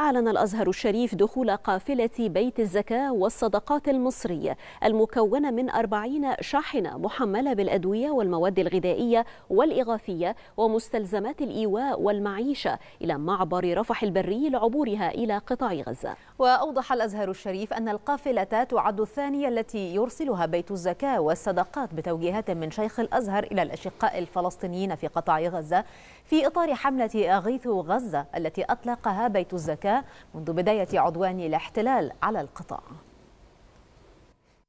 أعلن الأزهر الشريف دخول قافلة بيت الزكاة والصدقات المصرية المكونة من أربعين شاحنة محملة بالأدوية والمواد الغذائية والإغاثية ومستلزمات الإيواء والمعيشة إلى معبر رفح البري لعبورها إلى قطاع غزة وأوضح الأزهر الشريف أن القافلة تعد الثانية التي يرسلها بيت الزكاة والصدقات بتوجيهات من شيخ الأزهر إلى الأشقاء الفلسطينيين في قطاع غزة في إطار حملة أغيث غزة التي أطلقها بيت الزكاة منذ بداية عدوان الاحتلال على القطاع